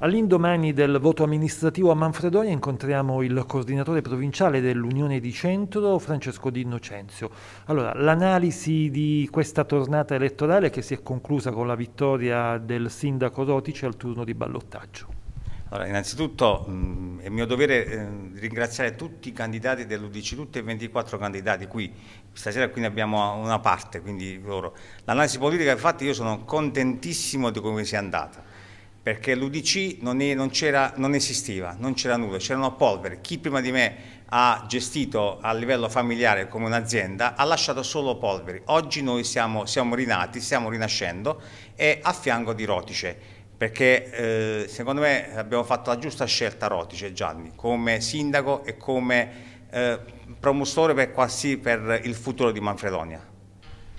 All'indomani del voto amministrativo a Manfredonia incontriamo il coordinatore provinciale dell'Unione di Centro, Francesco Di Innocenzio. Allora, l'analisi di questa tornata elettorale che si è conclusa con la vittoria del sindaco Rotici al turno di ballottaggio. Allora, innanzitutto mh, mm, è mio dovere eh, ringraziare tutti i candidati dell'Udc, tutti e 24 candidati qui. Stasera qui ne abbiamo una parte, quindi loro. L'analisi politica, infatti, io sono contentissimo di come sia andata perché l'UDC non, non, non, esisteva, non c'era nulla, c'erano polvere. Chi prima di me ha gestito a livello familiare come un'azienda ha lasciato solo polveri. Oggi noi siamo, siamo rinati, stiamo rinascendo e a fianco di Rotice perché eh, secondo me abbiamo fatto la giusta scelta Rotice Gianni come sindaco e come eh, promotore per, per il futuro di Manfredonia.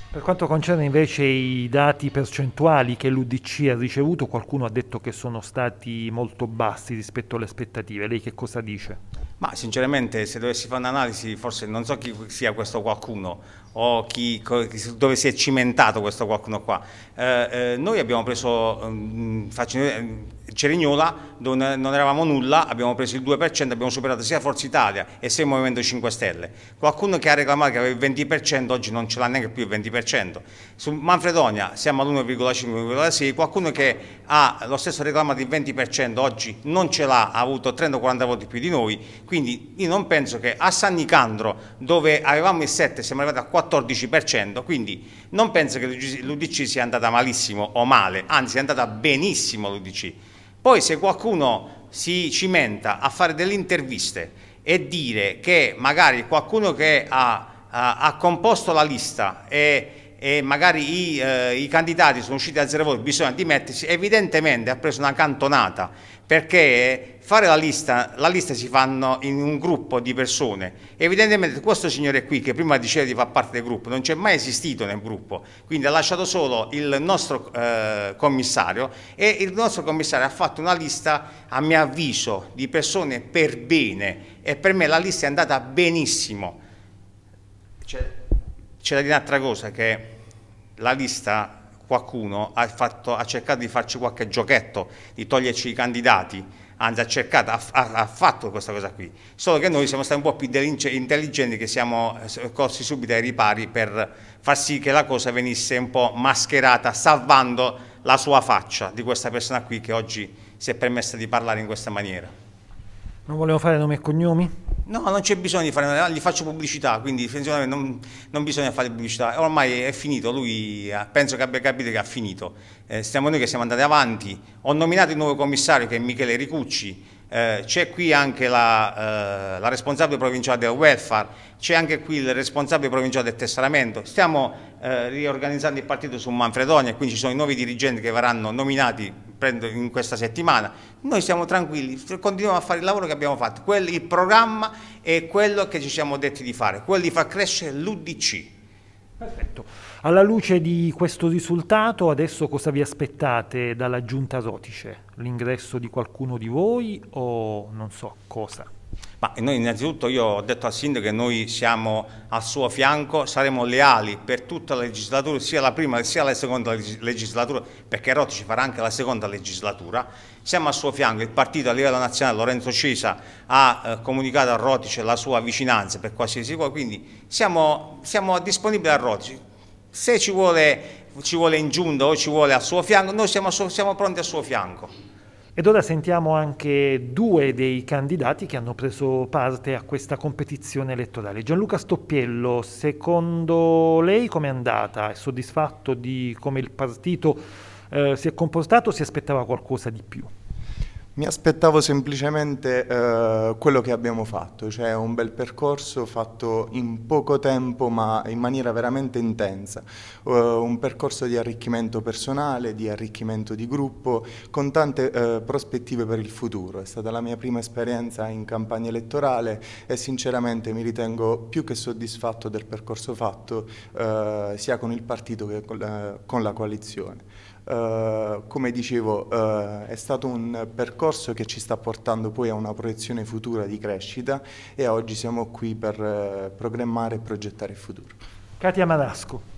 Per quanto concerne invece i dati percentuali che l'UDC ha ricevuto, qualcuno ha detto che sono stati molto bassi rispetto alle aspettative. Lei che cosa dice? Ma sinceramente se dovessi fare un'analisi forse non so chi sia questo qualcuno o chi, dove si è cimentato questo qualcuno qua. Eh, eh, noi abbiamo preso um, Cerignola dove non eravamo nulla, abbiamo preso il 2%, abbiamo superato sia Forza Italia e sia il Movimento 5 Stelle. Qualcuno che ha reclamato che aveva il 20% oggi non ce l'ha neanche più il 20%. Su Manfredonia siamo all'1,5,6, qualcuno che ha lo stesso reclamato il 20% oggi non ce l'ha, ha avuto 30-40 voti più di noi quindi io non penso che a San Nicandro, dove avevamo il 7, siamo arrivati al 14%, quindi non penso che l'Udc sia andata malissimo o male, anzi è andata benissimo l'Udc. Poi se qualcuno si cimenta a fare delle interviste e dire che magari qualcuno che ha, ha, ha composto la lista e e magari i, eh, i, candidati sono usciti a zero voti, bisogna dimettersi, evidentemente ha preso una cantonata, perché fare la lista, la lista si fanno in un gruppo di persone, evidentemente questo signore qui che prima diceva di far parte del gruppo non c'è mai esistito nel gruppo, quindi ha lasciato solo il nostro eh, commissario e il nostro commissario ha fatto una lista a mio avviso di persone per bene e per me la lista è andata benissimo. Cioè, c'è da dire un'altra cosa, che la lista qualcuno ha, fatto, ha, cercato di farci qualche giochetto, di toglierci i candidati, anzi ha cercato, ha, ha fatto questa cosa qui, solo che noi siamo stati un po' più intelligenti che siamo eh, corsi subito ai ripari per far sì che la cosa venisse un po' mascherata, salvando la sua faccia di questa persona qui che oggi si è permessa di parlare in questa maniera. Non volevo fare nomi e cognomi? No, non c'è bisogno di fare, gli faccio pubblicità, quindi non, non, bisogna fare pubblicità, ormai è finito, lui eh, penso che abbia capito che ha finito, eh, siamo noi che siamo andati avanti, ho nominato il nuovo commissario che è Michele Ricucci, eh, c'è qui anche la, eh, la, responsabile provinciale del welfare, c'è anche qui il responsabile provinciale del tesseramento, stiamo eh, riorganizzando il partito su Manfredonia e quindi ci sono i nuovi dirigenti che verranno nominati in questa settimana, noi siamo tranquilli, continuiamo a fare il lavoro che abbiamo fatto, Quell il programma è quello che ci siamo detti di fare, quello di far crescere l'UDC. Perfetto. Alla luce di questo risultato, adesso cosa vi aspettate dalla giunta Rotice? L'ingresso di qualcuno di voi o non so cosa? Ma noi innanzitutto io ho detto al sindaco che noi siamo al suo fianco, saremo leali per tutta la legislatura, sia la prima sia la seconda legislatura, perché Rotti farà anche la seconda legislatura. Siamo al suo fianco, il partito a livello nazionale, Lorenzo Cesa, ha eh, comunicato a Rotice la sua vicinanza per qualsiasi cosa, quindi siamo, siamo disponibili a Rotice se ci vuole, ci vuole in giunta o ci vuole al suo fianco, noi siamo, siamo pronti al suo fianco. Ed ora sentiamo anche due dei candidati che hanno preso parte a questa competizione elettorale. Gianluca Stoppiello, secondo lei com'è andata? È soddisfatto di come il partito eh, si è comportato o si aspettava qualcosa di più? Mi aspettavo semplicemente eh, quello che abbiamo fatto, cioè un bel percorso fatto in poco tempo ma in maniera veramente intensa, uh, un percorso di arricchimento personale, di arricchimento di gruppo, con tante eh, prospettive per il futuro. È stata la mia prima esperienza in campagna elettorale e sinceramente mi ritengo più che soddisfatto del percorso fatto eh, sia con il partito che con la, con la coalizione. Eh, come dicevo eh, è stato un percorso che ci sta portando poi a una proiezione futura di crescita e oggi siamo qui per eh, programmare e progettare il futuro. Katia Madasco.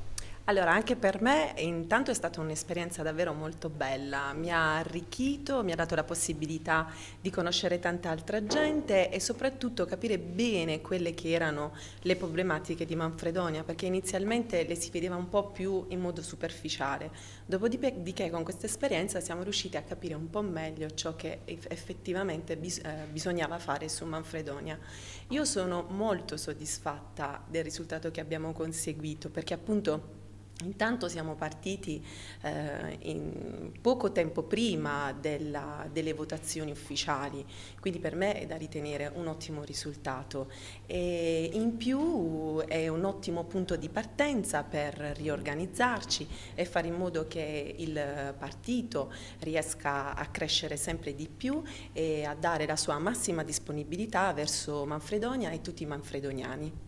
Allora, anche per me intanto è stata un'esperienza davvero molto bella, mi ha arricchito, mi ha dato la possibilità di conoscere tanta altra gente e soprattutto capire bene quelle che erano le problematiche di Manfredonia, perché inizialmente le si vedeva un po' più in modo superficiale, dopodiché con questa esperienza siamo riusciti a capire un po' meglio ciò che effettivamente eh, bisognava fare su Manfredonia. Io sono molto soddisfatta del risultato che abbiamo conseguito, perché appunto Intanto siamo partiti eh, poco tempo prima della, delle votazioni ufficiali, quindi per me è da ritenere un ottimo risultato e in più è un ottimo punto di partenza per riorganizzarci e fare in modo che il partito riesca a crescere sempre di più e a dare la sua massima disponibilità verso Manfredonia e tutti i manfredoniani.